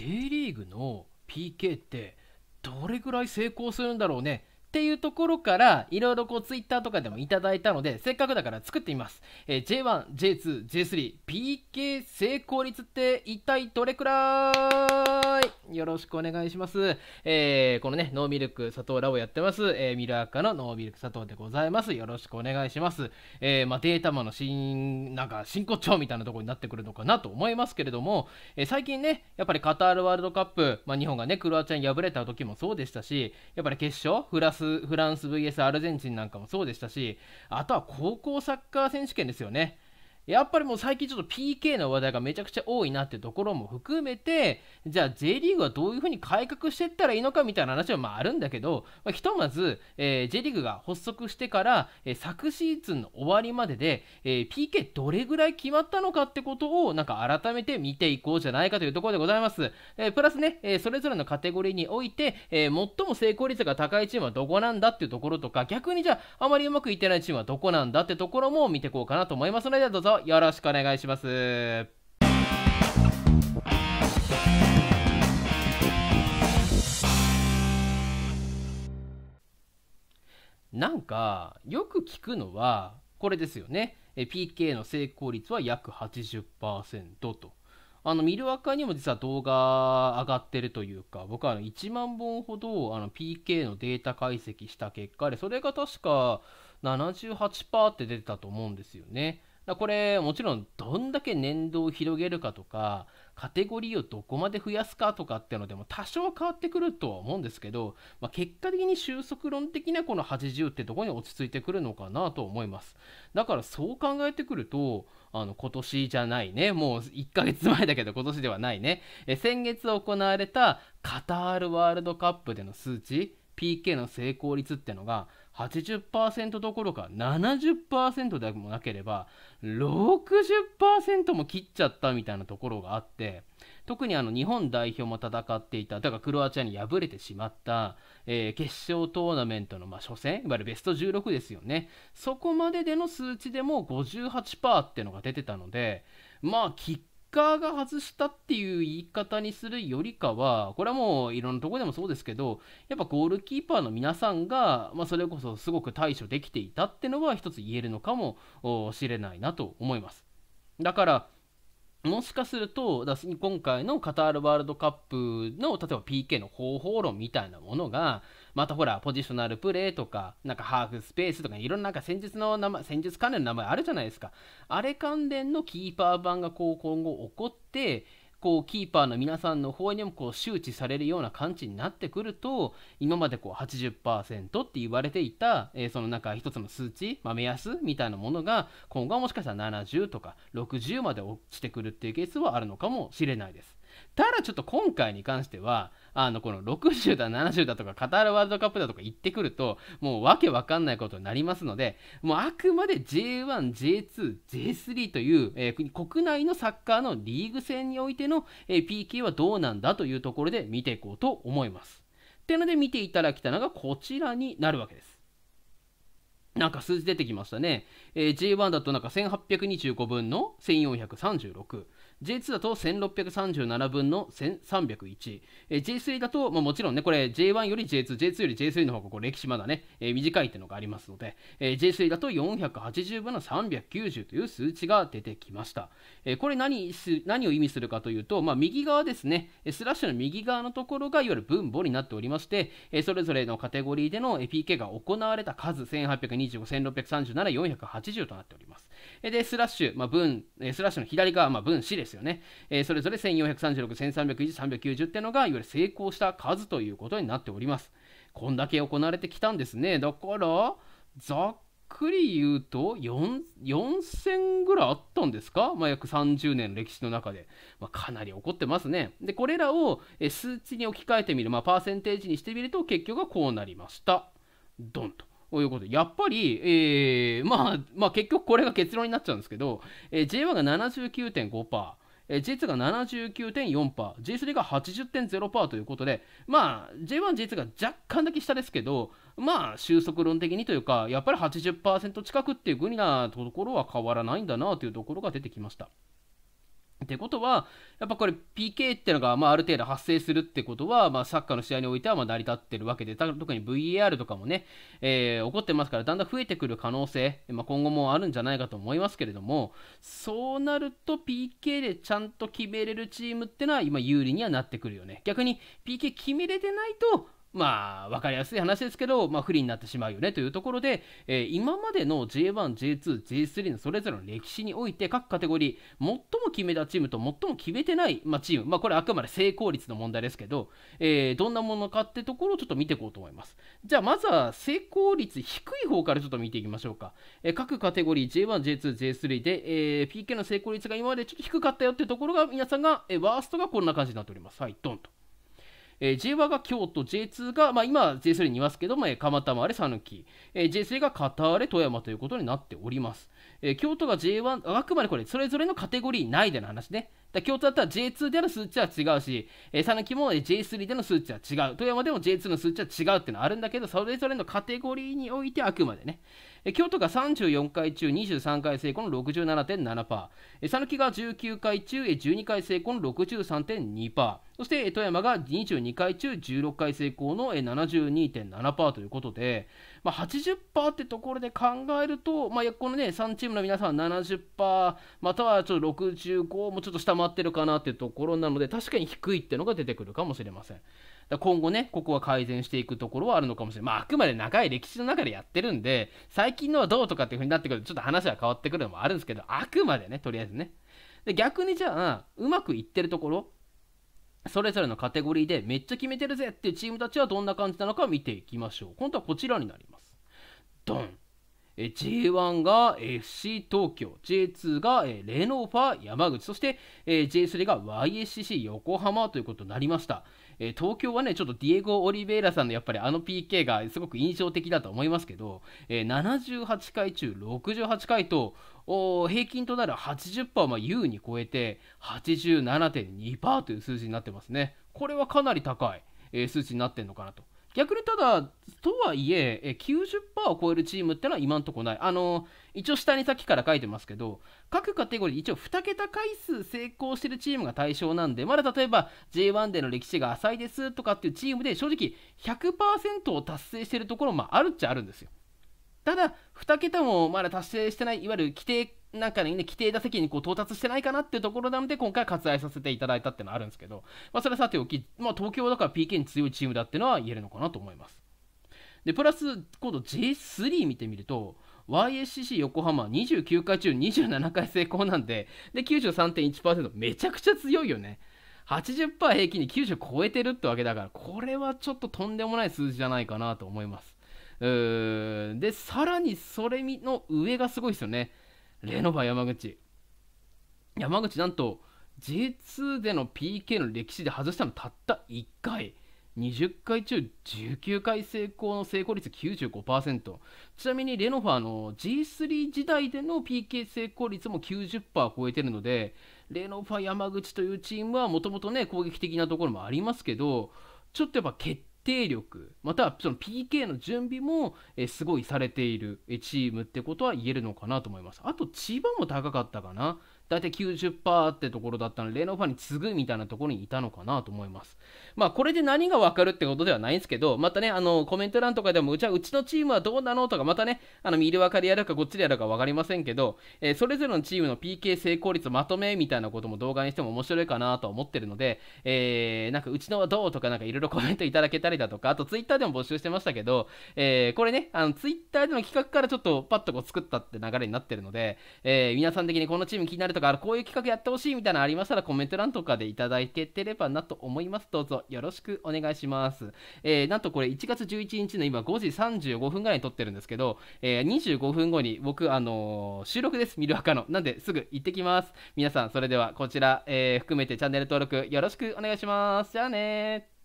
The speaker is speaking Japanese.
J リーグの PK ってどれぐらい成功するんだろうねっていうところから、いろいろこうツイッターとかでもいただいたので、せっかくだから作ってみます。えー、J1、J2、J3、PK 成功率って一体どれくらいい。よろしくお願いします。えー、このね、ノーミルク佐藤ラボやってます、えー、ミルアカのノーミルク佐藤でございます。よろしくお願いします。えー、まあ、データマの新、なんか、真骨頂みたいなところになってくるのかなと思いますけれども、えー、最近ね、やっぱりカタールワールドカップ、まあ、日本がね、クロアチアに敗れた時もそうでしたし、やっぱり決勝、フラスフランス VS アルゼンチンなんかもそうでしたし、あとは高校サッカー選手権ですよね。やっぱりもう最近ちょっと PK の話題がめちゃくちゃ多いなってところも含めて、じゃあ J リーグはどういうふうに改革していったらいいのかみたいな話はまああるんだけど、まあ、ひとまず、えー、J リーグが発足してから、えー、昨シーズンの終わりまでで、えー、PK どれぐらい決まったのかってことをなんか改めて見ていこうじゃないかというところでございます。えー、プラスね、えそれぞれのカテゴリーにおいて、え最も成功率が高いチームはどこなんだっていうところとか、逆にじゃああまりうまくいってないチームはどこなんだってところも見ていこうかなと思いますので、どうぞぞよろしくお願いします。なんかよく聞くのはこれですよね。PK の成功率は約80%と。あの、ミルアカにも実は動画上がってるというか、僕は1万本ほどあの PK のデータ解析した結果で、それが確か78%って出てたと思うんですよね。だこれもちろんどんだけ年度を広げるかとかカテゴリーをどこまで増やすかとかっていうのでも多少変わってくるとは思うんですけど、まあ、結果的に収束論的なこの80ってとこに落ち着いてくるのかなと思いますだからそう考えてくるとあの今年じゃないねもう1ヶ月前だけど今年ではないねえ先月行われたカタールワールドカップでの数値 PK の成功率ってのが80%どころか70%でもなければ60%も切っちゃったみたいなところがあって特にあの日本代表も戦っていただからクロアチアに敗れてしまった、えー、決勝トーナメントのま初戦いわゆるベスト16ですよねそこまででの数値でも58%ってのが出てたのでまあきっカーが外したっていう言い方にするよりかは、これはもういろんなとこでもそうですけど、やっぱゴールキーパーの皆さんが、まあ、それこそすごく対処できていたってのは一つ言えるのかもしれないなと思います。だから、もしかすると、今回のカタールワールドカップの例えば PK の方法論みたいなものが、またほら、ポジショナルプレーとか、なんかハーフスペースとか、いろんななんか戦術の名前、戦術関連の名前あるじゃないですか。あれ関連のキーパー版がこう今後起こって、こうキーパーの皆さんの方にもこう周知されるような感じになってくると今までこう80%って言われていた、えー、そのなんか一つの数値、まあ、目安みたいなものが今後はもしかしたら70とか60まで落ちてくるっていうケースはあるのかもしれないです。だちょっと今回に関しては、あの、この60だ、70だとか、カタールワールドカップだとか言ってくると、もうわけわかんないことになりますので、もうあくまで J1、J2、J3 という、えー、国内のサッカーのリーグ戦においての、えー、PK はどうなんだというところで見ていこうと思います。ってので見ていただきたのがこちらになるわけです。なんか数字出てきましたね。えー、J1 だとなんか1825分の1436。J2 だと1637分の1301、えー、J3 だと、まあ、もちろんねこれ J1 より J2、J2 より J3 の方がこう歴史まだね、えー、短いっていうのがありますので、えー、J3 だと480分の390という数値が出てきました。えー、これ何何を意味するかというと、まあ、右側ですね、スラッシュの右側のところがいわゆる分母になっておりまして、えー、それぞれのカテゴリーでの PK が行われた数、1825、1637、480となっております。で、スラッシュ、まあ、分、スラッシュの左側、まあ、分子ですよね。えー、それぞれ1436、1301、390っていうのが、いわゆる成功した数ということになっております。こんだけ行われてきたんですね。だから、ざっくり言うと4000ぐらいあったんですか、まあ、約30年歴史の中で、まあ、かなり起こってますねでこれらを数値に置き換えてみる、まあ、パーセンテージにしてみると結局はこうなりましたドンとということで、やっぱり、えー、まあ、まあ、結局これが結論になっちゃうんですけど、えー、J1 が79.5%、えー、J2 が79.4%、J3 が80.0%ということで、まあ、J1、J2 が若干だけ下ですけど、まあ、収束論的にというか、やっぱり80%近くっていうグリなところは変わらないんだなというところが出てきました。ってことは、やっぱこれ PK ってのが、まあ、ある程度発生するってことは、まあ、サッカーの試合においてはま成り立ってるわけで、特に VAR とかもね、えー、起こってますから、だんだん増えてくる可能性、まあ、今後もあるんじゃないかと思いますけれども、そうなると PK でちゃんと決めれるチームってのは、今有利にはなってくるよね。逆に PK 決めれてないと、まあ、わかりやすい話ですけど、まあ、不利になってしまうよねというところで、えー、今までの J1、J2、J3 のそれぞれの歴史において各カテゴリー最も決めたチームと最も決めてない、まあ、チーム、まあ、これあくまで成功率の問題ですけど、えー、どんなものかってところをちょっと見ていこうと思いますじゃあまずは成功率低い方からちょっと見ていきましょうか、えー、各カテゴリー J1、J2、J3 で、え PK の成功率が今までちょっと低かったよってところが皆さんが、えワーストがこんな感じになっておりますはいドンとえー、J1 が京都、J2 が、まあ、今 J3 にいますけども、えー、蒲田丸、讃岐、えー、J3 がカター富山ということになっております。えー、京都が J1、あくまでこれ、それぞれのカテゴリー内での話ね。だ京都だったら J2 での数値は違うし、えー、讃も J3 での数値は違う、富山でも J2 の数値は違うっていうのはあるんだけど、それぞれのカテゴリーにおいてあくまでね。え京都が34回中23回成功の67.7%、讃岐が19回中12回成功の63.2%、そして富山が22回中16回成功の72.7%ということで、まあ、80%ってところで考えると、まあ、このね、3チームの皆さん70%、またはちょっと65もちょっと下回ってるかなっていうところなので、確かに低いってのが出てくるかもしれません。今後ね、ここは改善していくところはあるのかもしれない。まあ、あくまで長い歴史の中でやってるんで、最近のはどうとかっていう風になってくると、ちょっと話は変わってくるのもあるんですけど、あくまでね、とりあえずね。で逆にじゃあ、うまくいってるところ、それぞれのカテゴリーでめっちゃ決めてるぜっていうチームたちはどんな感じなのか見ていきましょう。今度はこちらになります。ドン。J1 が FC 東京、J2 がレノファ山口、そして J3 が YSCC 横浜ということになりました。東京はね、ちょっとディエゴ・オリベイラさんのやっぱりあの PK がすごく印象的だと思いますけど、78回中68回と、平均となる80%はまあ優に超えて87.2%という数字になってますね。これはかなり高い、えー、数値になってるのかなと。逆にただ、とはいえ、90%を超えるチームってのは今んとこない。あの、一応下にさっきから書いてますけど、各カテゴリー、一応2桁回数成功してるチームが対象なんで、まだ例えば J1 での歴史が浅いですとかっていうチームで、正直100%を達成してるところもあるっちゃあるんですよ。ただ、2桁もまだ達成してない、いわゆる規定、なんかね、規定打席にこう到達してないかなっていうところなので、今回割愛させていただいたっていうのはあるんですけど、まあ、それはさておき、まあ、東京だから PK に強いチームだっていうのは言えるのかなと思います。で、プラス、今度 J3 見てみると、YSCC 横浜29回中27回成功なんで、で、93.1%、めちゃくちゃ強いよね。80%平均に90超えてるってわけだから、これはちょっととんでもない数字じゃないかなと思います。うーで、さらにそれの上がすごいですよね。レノバ山口。山口なんと J2 での PK の歴史で外したのたった1回。20回中19回成功の成功率95%ちなみにレノファの G3 時代での PK 成功率も90%超えてるのでレノファ山口というチームはもともとね攻撃的なところもありますけどちょっとやっぱ決定力またはその PK の準備も、えすごいされているチームってことは言えるのかなと思いますあと千葉も高かったかな大体90%ってところだったので、レノファに次ぐみたいなところにいたのかなと思います。まあ、これで何がわかるってことではないんですけど、またね、あの、コメント欄とかでも、じゃあうちのチームはどうなのとか、またね、あの、見る分かりやるかこっちでやるかわかりませんけど、えー、それぞれのチームの PK 成功率まとめみたいなことも動画にしても面白いかなと思ってるので、えー、なんかうちのはどうとかなんかいろいろコメントいただけたりだとか、あと Twitter でも募集してましたけど、えー、これね、あの、Twitter での企画からちょっとパッとこう作ったって流れになってるので、え皆さん的にこのチーム気になるととか、あのこういう企画やってほしいみたいなのありましたら、コメント欄とかでいただけてればなと思います。どうぞよろしくお願いします。えー、なんとこれ1月11日の今5時35分ぐらいに撮ってるんですけど、えー、25分後に僕、あのー、収録です。見るアカの。なんですぐ行ってきます。皆さん、それではこちら、えー、含めてチャンネル登録よろしくお願いします。じゃあね